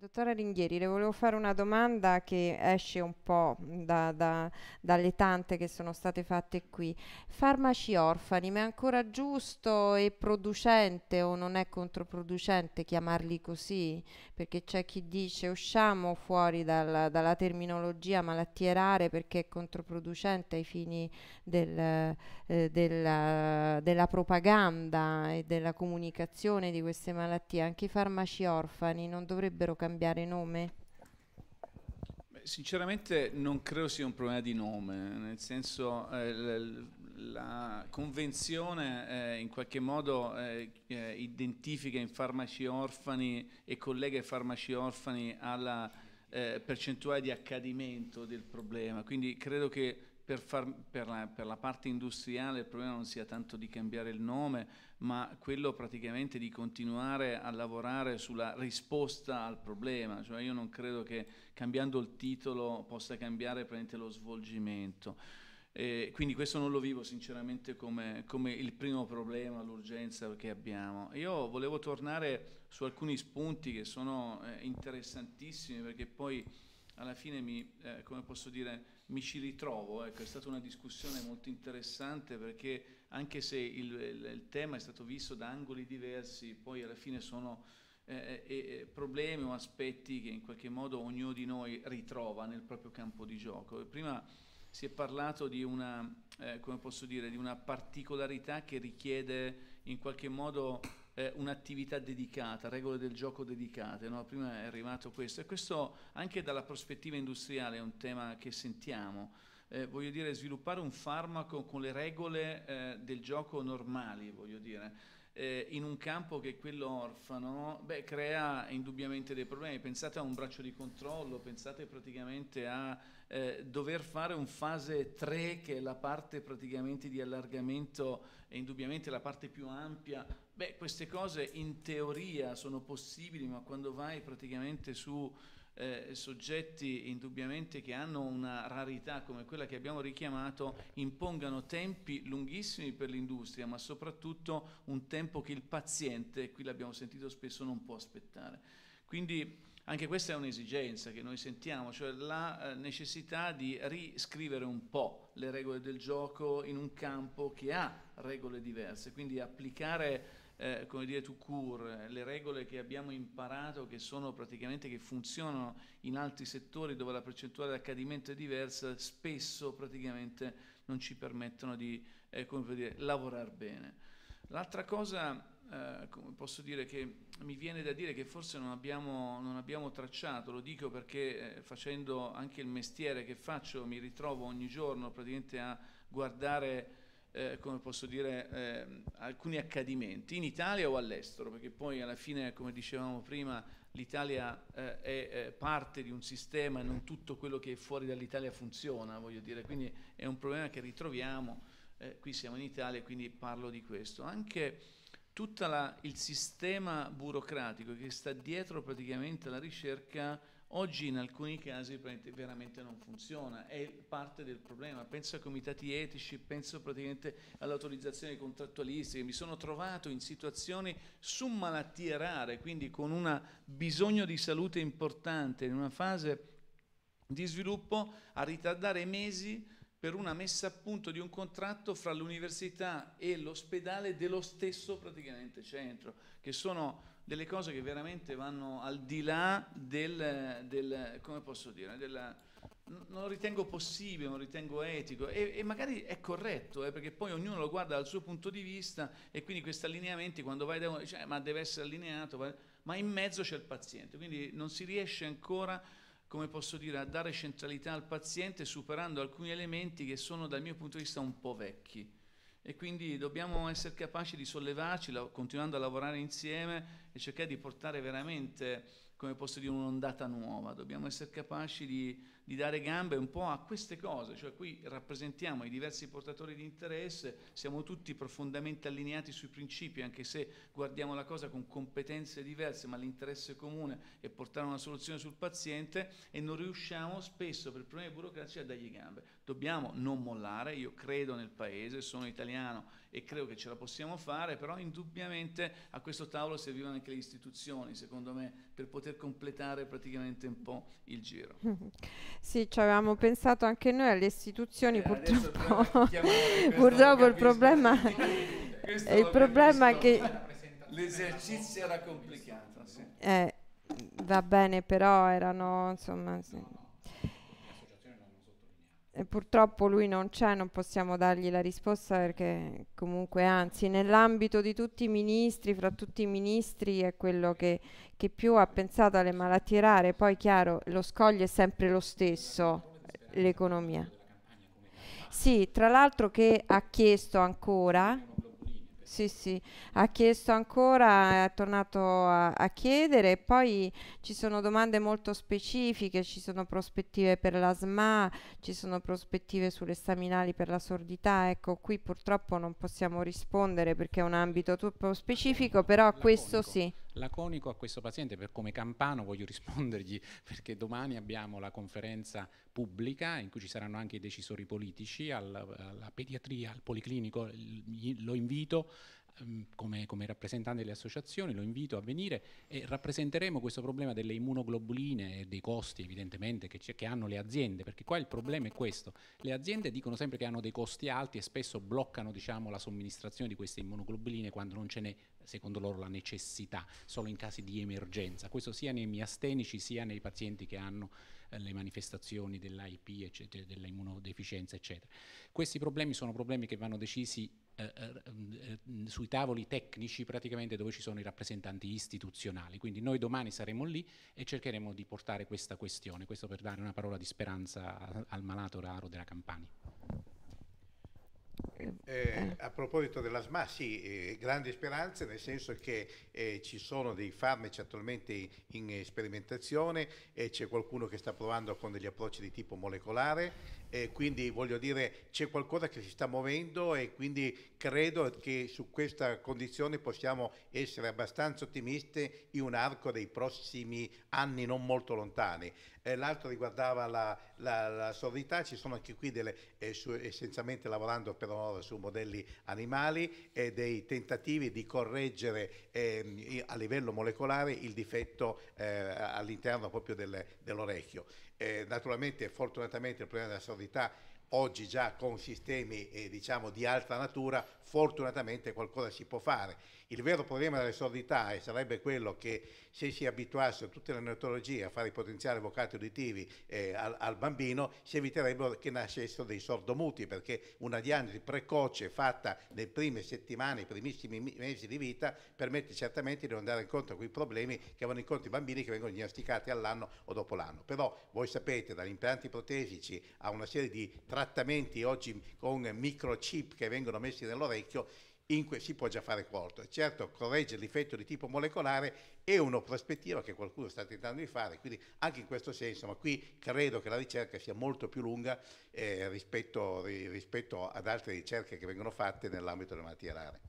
Dottora Ringhieri, le volevo fare una domanda che esce un po' da, da, dalle tante che sono state fatte qui. Farmaci orfani, ma è ancora giusto e producente o non è controproducente chiamarli così? Perché c'è chi dice usciamo fuori dal, dalla terminologia malattie rare perché è controproducente ai fini del, eh, della, della propaganda e della comunicazione di queste malattie. Anche i farmaci orfani non dovrebbero cambiare cambiare nome? Beh, sinceramente non credo sia un problema di nome, nel senso eh, la, la convenzione eh, in qualche modo eh, eh, identifica in farmaci orfani e collega i farmaci orfani alla eh, percentuale di accadimento del problema, quindi credo che per, far, per, la, per, la, parte industriale il problema non sia tanto di cambiare il nome, ma quello praticamente di continuare a lavorare sulla risposta al problema. Cioè io non credo che cambiando il titolo possa cambiare lo svolgimento. Eh, quindi questo non lo vivo sinceramente come, come il primo problema, l'urgenza che abbiamo. Io volevo tornare su alcuni spunti che sono eh, interessantissimi perché poi alla fine mi, eh, come posso dire, mi ci ritrovo. Ecco, è stata una discussione molto interessante perché anche se il, il, il tema è stato visto da angoli diversi, poi alla fine sono eh, eh, eh problemi o aspetti che in qualche modo ognuno di noi ritrova nel proprio campo di gioco. Prima si è parlato di una, eh, dire, di una particolarità che richiede in qualche modo eh, un'attività dedicata, regole del gioco dedicate. No? Prima è arrivato questo e questo anche dalla prospettiva industriale è un tema che sentiamo. Eh, voglio dire, sviluppare un farmaco con le regole eh, del gioco normali, voglio dire eh, in un campo che è quello orfano, beh, crea indubbiamente dei problemi. Pensate a un braccio di controllo, pensate praticamente a eh, dover fare un fase 3 che è la parte praticamente di allargamento e indubbiamente la parte più ampia. Beh, queste cose in teoria sono possibili, ma quando vai praticamente su eh, soggetti indubbiamente che hanno una rarità come quella che abbiamo richiamato impongano tempi lunghissimi per l'industria, ma soprattutto un tempo che il paziente, qui l'abbiamo sentito spesso, non può aspettare. Quindi anche questa è un'esigenza che noi sentiamo, cioè la eh, necessità di riscrivere un po' le regole del gioco in un campo che ha regole diverse, quindi applicare eh, come dire, to cure, le regole che abbiamo imparato che sono praticamente che funzionano in altri settori dove la percentuale di accadimento è diversa, spesso praticamente non ci permettono di eh, dire, lavorare bene. L'altra cosa eh, posso dire che mi viene da dire che forse non abbiamo, non abbiamo tracciato, lo dico perché eh, facendo anche il mestiere che faccio mi ritrovo ogni giorno praticamente a guardare eh, come posso dire, eh, alcuni accadimenti in Italia o all'estero, perché poi alla fine, come dicevamo prima, l'Italia eh, è eh, parte di un sistema e non tutto quello che è fuori dall'Italia funziona, voglio dire, quindi è un problema che ritroviamo. Eh, qui siamo in Italia, quindi parlo di questo. Anche tutto il sistema burocratico che sta dietro praticamente alla ricerca Oggi in alcuni casi veramente non funziona, è parte del problema. Penso ai comitati etici, penso praticamente all'autorizzazione dei contrattualisti, mi sono trovato in situazioni su malattie rare, quindi con un bisogno di salute importante, in una fase di sviluppo, a ritardare mesi per una messa a punto di un contratto fra l'università e l'ospedale dello stesso praticamente centro, che sono delle cose che veramente vanno al di là del, del come posso dire, della, non ritengo possibile, non lo ritengo etico e, e magari è corretto eh, perché poi ognuno lo guarda dal suo punto di vista e quindi questi allineamenti quando vai da uno dice eh, ma deve essere allineato, ma in mezzo c'è il paziente, quindi non si riesce ancora come posso dire, a dare centralità al paziente superando alcuni elementi che sono dal mio punto di vista un po' vecchi e quindi dobbiamo essere capaci di sollevarci, continuando a lavorare insieme e cercare di portare veramente, come posso dire, un'ondata nuova. Dobbiamo essere capaci di, di dare gambe un po' a queste cose, cioè qui rappresentiamo i diversi portatori di interesse, siamo tutti profondamente allineati sui principi, anche se guardiamo la cosa con competenze diverse, ma l'interesse comune è portare una soluzione sul paziente e non riusciamo spesso per problemi di burocrazia a dargli gambe dobbiamo non mollare, io credo nel paese, sono italiano e credo che ce la possiamo fare, però indubbiamente a questo tavolo servivano anche le istituzioni, secondo me, per poter completare praticamente un po' il giro. Sì, ci avevamo pensato anche noi alle istituzioni, eh, purtroppo, purtroppo il problema, il problema è che... L'esercizio era complicato. Sì. Eh, va bene, però erano insomma... Sì. E purtroppo lui non c'è, non possiamo dargli la risposta perché comunque, anzi, nell'ambito di tutti i ministri, fra tutti i ministri è quello che, che più ha pensato alle malattie rare, poi chiaro, lo scoglio è sempre lo stesso, eh, l'economia. Sì, tra l'altro che ha chiesto ancora sì, sì, ha chiesto ancora, è tornato a, a chiedere, poi ci sono domande molto specifiche, ci sono prospettive per l'asma, ci sono prospettive sulle staminali per la sordità, ecco qui purtroppo non possiamo rispondere perché è un ambito troppo specifico, però questo sì laconico a questo paziente, per come campano voglio rispondergli perché domani abbiamo la conferenza pubblica in cui ci saranno anche i decisori politici alla, alla pediatria, al policlinico, lo invito Ehm, come, come, rappresentante delle associazioni lo invito a venire e rappresenteremo questo problema delle immunoglobuline e dei costi evidentemente che, che, hanno le aziende, perché qua il problema è questo, le aziende dicono sempre che hanno dei costi alti e spesso bloccano diciamo, la somministrazione di queste immunoglobuline quando non ce n'è secondo loro la necessità, solo in casi di emergenza, questo sia nei miastenici sia nei pazienti che hanno le manifestazioni dell'AIP, dell'immunodeficienza, eccetera. Questi problemi sono problemi che vanno decisi eh, eh, mm, eh, sui tavoli tecnici praticamente dove ci sono i rappresentanti istituzionali. Quindi noi domani saremo lì e cercheremo di portare questa questione, questo per dare una parola di speranza al malato raro della Campania. Eh, a proposito della SMA, sì, eh, grandi speranze nel senso che eh, ci sono dei farmaci attualmente in, in sperimentazione, eh, c'è qualcuno che sta provando con degli approcci di tipo molecolare e quindi voglio dire c'è qualcosa che si sta muovendo e quindi credo che su questa condizione possiamo essere abbastanza ottimisti in un arco dei prossimi anni non molto lontani. Eh, l'altro riguardava la, la, la, sordità, ci sono anche qui delle, eh, su, essenzialmente lavorando però su modelli animali eh, dei tentativi di correggere ehm, a livello molecolare il difetto eh, all'interno proprio del, dell'orecchio eh, naturalmente fortunatamente il problema della sordità oggi già con sistemi eh, diciamo, di alta natura fortunatamente qualcosa si può fare il vero problema delle sordità sarebbe quello che se si abituassero tutte le neurologie a fare i potenziali vocati uditivi eh, al, al, bambino, si eviterebbero che nascessero dei sordomuti, perché una diagnosi precoce fatta nelle prime settimane, nei primissimi mesi di vita, permette certamente di andare incontro a quei problemi che vanno incontro i bambini che vengono diagnosticati all'anno o dopo l'anno. Però voi sapete, dagli impianti protesici a una serie di trattamenti oggi con microchip che vengono messi nell'orecchio, in cui si può già fare qualcosa. Certo, correggere l'effetto di tipo molecolare è una prospettiva che qualcuno sta tentando di fare, quindi anche in questo senso, ma qui credo che la ricerca sia molto più lunga eh, rispetto, rispetto ad altre ricerche che vengono fatte nell'ambito delle malattie rare.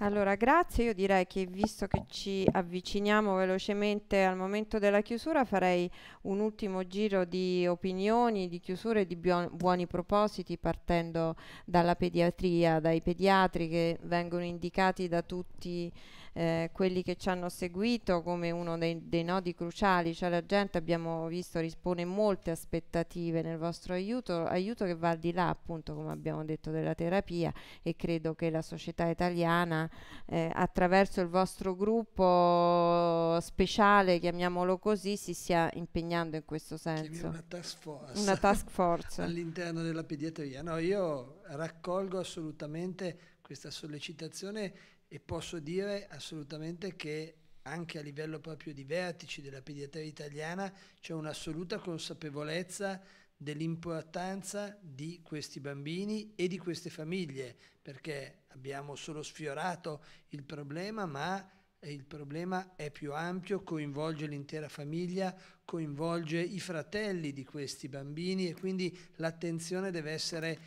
Allora, grazie. Io direi che visto che ci avviciniamo velocemente al momento della chiusura, farei un ultimo giro di opinioni, di chiusure, di buoni propositi, partendo dalla pediatria, dai pediatri che vengono indicati da tutti eh, quelli che ci hanno seguito come uno dei, dei, nodi cruciali, cioè la gente abbiamo visto rispone molte aspettative nel vostro aiuto, aiuto che va al di là appunto come abbiamo detto della terapia e credo che la società italiana eh, attraverso il vostro gruppo speciale, chiamiamolo così, si stia impegnando in questo senso. Una task force. Una task force. all'interno della pediatria. No, io raccolgo assolutamente questa sollecitazione e posso dire assolutamente che anche a livello proprio di vertici della pediatria italiana c'è un'assoluta consapevolezza dell'importanza di questi bambini e di queste famiglie, perché abbiamo solo sfiorato il problema, ma il problema è più ampio, coinvolge l'intera famiglia, coinvolge i fratelli di questi bambini e quindi l'attenzione deve essere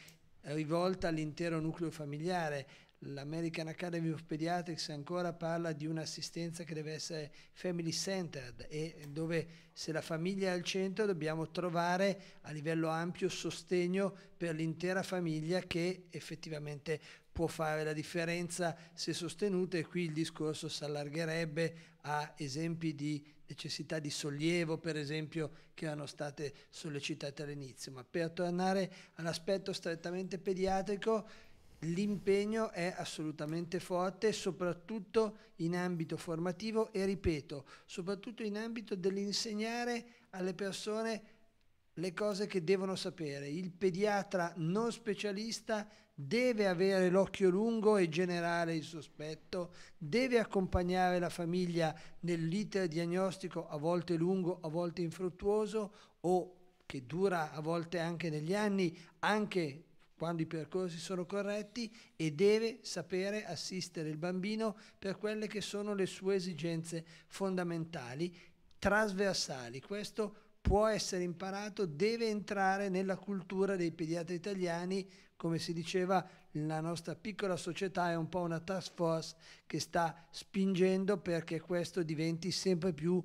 rivolta all'intero nucleo familiare, l'American Academy of Pediatrics ancora parla di un'assistenza che deve essere family centered e dove se la famiglia è al centro dobbiamo trovare a livello ampio sostegno per l'intera famiglia che effettivamente può fare la differenza se sostenuta e qui il discorso si allargherebbe a esempi di necessità di sollievo, per esempio, che erano state sollecitate all'inizio. Ma per tornare all'aspetto strettamente pediatrico, l'impegno è assolutamente forte, soprattutto in ambito formativo e ripeto, soprattutto in ambito dell'insegnare alle persone le cose che devono sapere. Il pediatra non specialista deve avere l'occhio lungo e generare il sospetto, deve accompagnare la famiglia nell'iter diagnostico a volte lungo, a volte infruttuoso o che dura a volte anche negli anni, anche quando i percorsi sono corretti e deve sapere assistere il bambino per quelle che sono le sue esigenze fondamentali, trasversali. Questo può essere imparato, deve entrare nella cultura dei pediatri italiani, come si diceva, la nostra piccola società è un po' una task force che sta spingendo perché questo diventi sempre più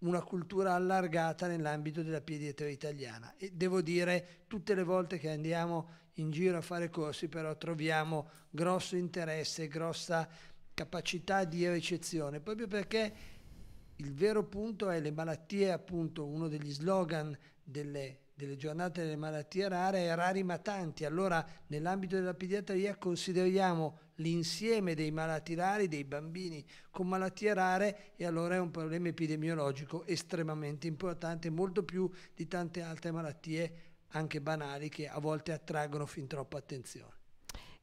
una cultura allargata nell'ambito della pediatria italiana e devo dire tutte le volte che andiamo in giro a fare corsi, però troviamo grosso interesse, grossa capacità di recezione, proprio perché il vero punto è le malattie, appunto uno degli slogan delle, delle giornate delle malattie rare è rari ma tanti, allora nell'ambito della pediatria consideriamo l'insieme dei malati rari, dei bambini con malattie rare e allora è un problema epidemiologico estremamente importante, molto più di tante altre malattie anche banali che a volte attraggono fin troppa attenzione.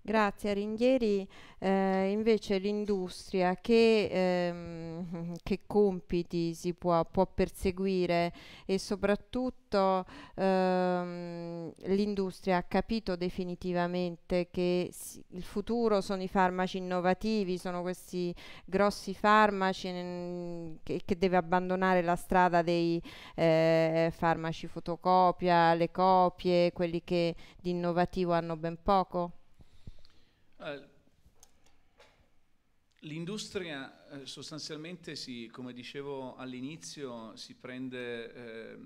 Grazie. Ringhieri eh, invece l'industria che, ehm, che, compiti si può, può perseguire e soprattutto ehm, l'industria ha capito definitivamente che il futuro sono i farmaci innovativi, sono questi grossi farmaci mm, che, che deve abbandonare la strada dei eh, farmaci fotocopia, le copie, quelli che di innovativo hanno ben poco? Eh, l'industria eh, sostanzialmente, si, come dicevo all'inizio, si prende eh,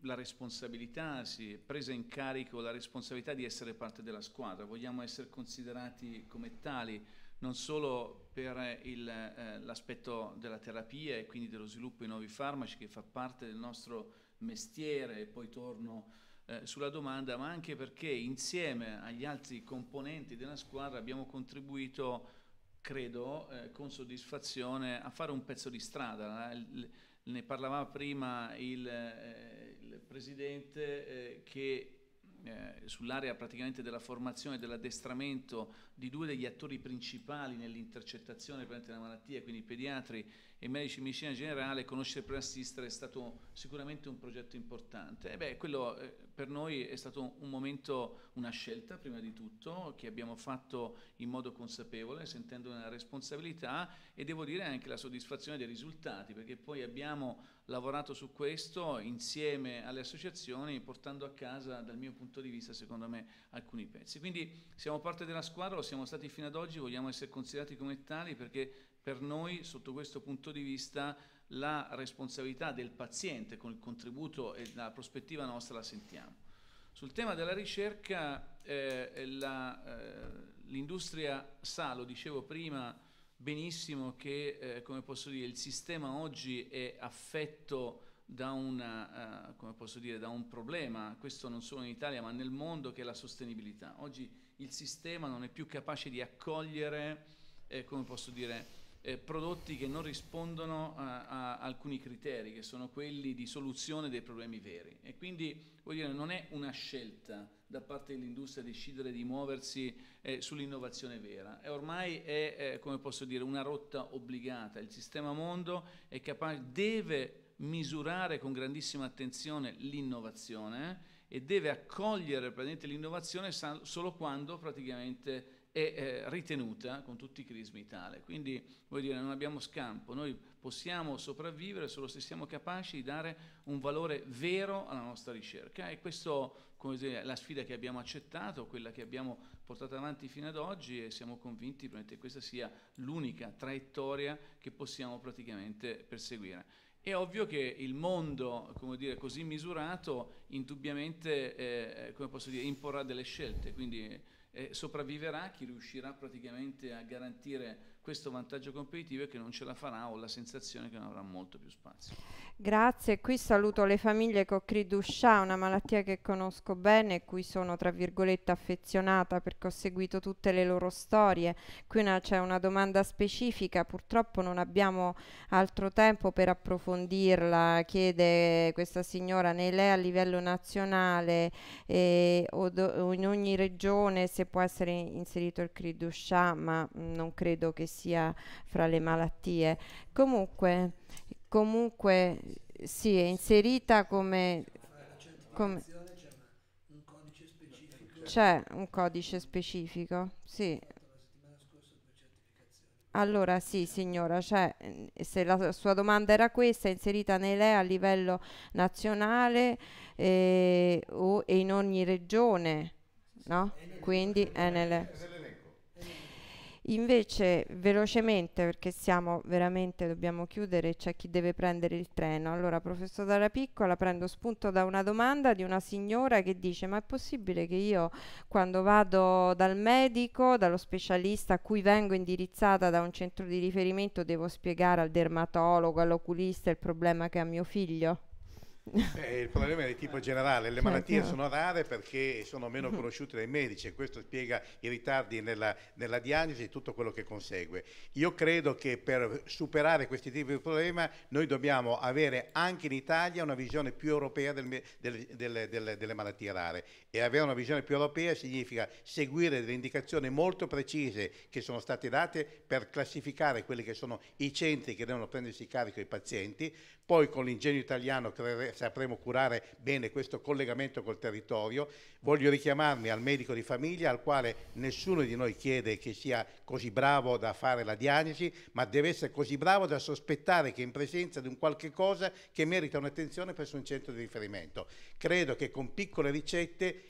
la responsabilità, si è presa in carico la responsabilità di essere parte della squadra. Vogliamo essere considerati come tali non solo per il, eh, l'aspetto della terapia e quindi dello sviluppo di nuovi farmaci che fa parte del nostro mestiere, e poi torno eh, sulla domanda, ma anche perché insieme agli altri componenti della squadra abbiamo contribuito, credo, eh, con soddisfazione a fare un pezzo di strada. Eh. ne parlava prima il, eh, il Presidente eh, che sull'area praticamente della formazione e dell'addestramento di due degli attori principali nell'intercettazione della malattia, quindi i pediatri e medici di medicina generale, conoscere per assistere è stato sicuramente un progetto importante. E beh, quello eh, per noi è stato un momento, una scelta prima di tutto, che abbiamo fatto in modo consapevole, sentendo una responsabilità e devo dire anche la soddisfazione dei risultati, perché poi abbiamo lavorato su questo insieme alle associazioni, portando a casa, dal mio punto di vista, secondo me, alcuni pezzi. Quindi siamo parte della squadra, lo siamo stati fino ad oggi, vogliamo essere considerati come tali perché per noi, sotto questo punto di vista, la responsabilità del paziente con il contributo e la prospettiva nostra la sentiamo. Sul tema della ricerca, eh, eh l'industria eh, sa, lo dicevo prima benissimo, che eh, come posso dire, il sistema oggi è affetto da, una, uh, dire, da, un problema, questo non solo in Italia ma nel mondo, che è la sostenibilità. Oggi il sistema non è più capace di accogliere, eh, come posso dire, eh, prodotti che non rispondono a, eh, a, alcuni criteri, che sono quelli di soluzione dei problemi veri. E quindi vuol dire, non è una scelta da parte dell'industria decidere di muoversi eh, sull'innovazione vera, e ormai è, eh, come posso dire, una rotta obbligata. Il sistema mondo è capace, deve misurare con grandissima attenzione l'innovazione eh, e deve accogliere l'innovazione solo quando praticamente è eh, ritenuta con tutti i crismi tale. Quindi, voglio dire, non abbiamo scampo, noi possiamo sopravvivere solo se siamo capaci di dare un valore vero alla nostra ricerca e questa è la sfida che abbiamo accettato, quella che abbiamo portato avanti fino ad oggi e siamo convinti che questa sia l'unica traiettoria che possiamo praticamente perseguire. È ovvio che il mondo, dire, così misurato, indubbiamente, eh, eh dire, imporrà delle scelte, quindi eh, sopravviverà chi riuscirà praticamente a garantire questo vantaggio competitivo e che non ce la farà o la sensazione che non avrà molto più spazio. Grazie, qui saluto le famiglie con Criduscià, una malattia che conosco bene e cui sono tra virgolette affezionata perché ho seguito tutte le loro storie. Qui c'è una domanda specifica, purtroppo non abbiamo altro tempo per approfondirla, chiede questa signora, né lei a livello nazionale eh, o, do, o in ogni regione se se può essere inserito il Cridusha, ma non credo che sia fra le malattie. Comunque, comunque sì, è inserita come... come c'è un codice specifico, sì. Allora sì signora, cioè, se la sua domanda era questa, è inserita nei LEA a livello nazionale eh, o, e in ogni regione no? Quindi è nelle... Invece, velocemente, perché siamo veramente, dobbiamo chiudere, c'è chi deve prendere il treno. Allora, professor Dara Piccola, prendo spunto da una domanda di una signora che dice ma è possibile che io quando vado dal medico, dallo specialista a cui vengo indirizzata da un centro di riferimento, devo spiegare al dermatologo, all'oculista il problema che ha mio figlio? Eh, il problema è di tipo generale, le certo. malattie sono rare perché sono meno mm-hmm. conosciute dai medici e questo spiega i ritardi nella, nella, diagnosi e tutto quello che consegue. Io credo che per superare questi tipi di problema noi dobbiamo avere anche in Italia una visione più europea del, del, del, delle malattie rare e avere una visione più europea significa seguire delle indicazioni molto precise che sono state date per classificare quelli che sono i centri che devono prendersi carico i pazienti, poi con l'ingegno italiano creare sapremo curare bene questo collegamento col territorio. Voglio richiamarmi al medico di famiglia al quale nessuno di noi chiede che sia così bravo da fare la diagnosi, ma deve essere così bravo da sospettare che in presenza di un qualche cosa che merita un'attenzione presso un centro di riferimento. Credo che con piccole ricette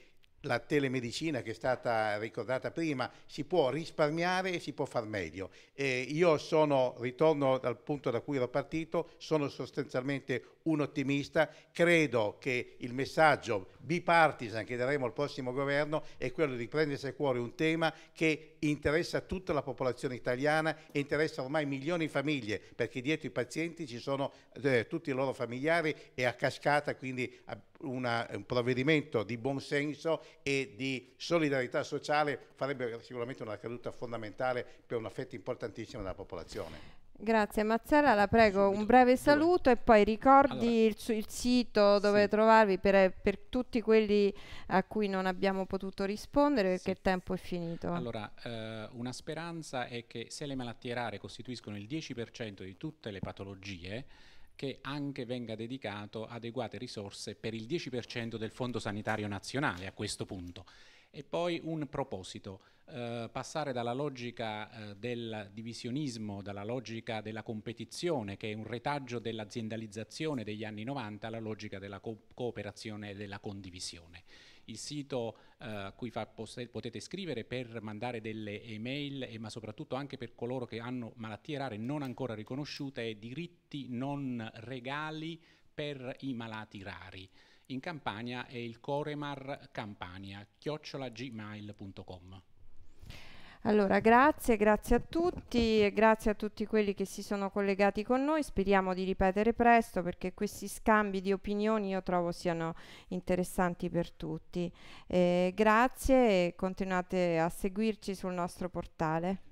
la telemedicina che è stata ricordata prima, si può risparmiare e si può far meglio. Eh, io sono, ritorno dal punto da cui ero partito, sono sostanzialmente un ottimista, credo che il messaggio bipartisan che daremo al prossimo governo è quello di prendersi a cuore un tema che interessa tutta la popolazione italiana e interessa ormai milioni di famiglie, perché dietro i pazienti ci sono eh, tutti i loro familiari e a cascata quindi una, un provvedimento di buonsenso e di solidarietà sociale farebbe sicuramente una caduta fondamentale per una fetta importantissima della popolazione. Grazie Mazzella, la prego Subito. un breve saluto e poi ricordi allora, il, il, sito dove sì. trovarvi per, eh, per, tutti quelli a cui non abbiamo potuto rispondere perché il tempo è finito. Allora, eh, una speranza è che se le malattie rare costituiscono il 10% di tutte le patologie, che anche venga dedicato adeguate risorse per il 10% del Fondo Sanitario Nazionale a questo punto e poi un proposito, eh, passare dalla logica eh, del divisionismo, dalla logica della competizione, che è un retaggio dell'aziendalizzazione degli anni 90, alla logica della co cooperazione e della condivisione. Il sito eh, a eh, cui potete scrivere per mandare delle email, e, ma soprattutto anche per coloro che hanno malattie rare non ancora riconosciute, è diritti non regali per i malati rari. In Campania è il Coremar Campania, chiocciolagmail.com. Allora, grazie, grazie a tutti e grazie a tutti quelli che si sono collegati con noi. Speriamo di ripetere presto perché questi scambi di opinioni io trovo siano interessanti per tutti. Eh, grazie e continuate a seguirci sul nostro portale.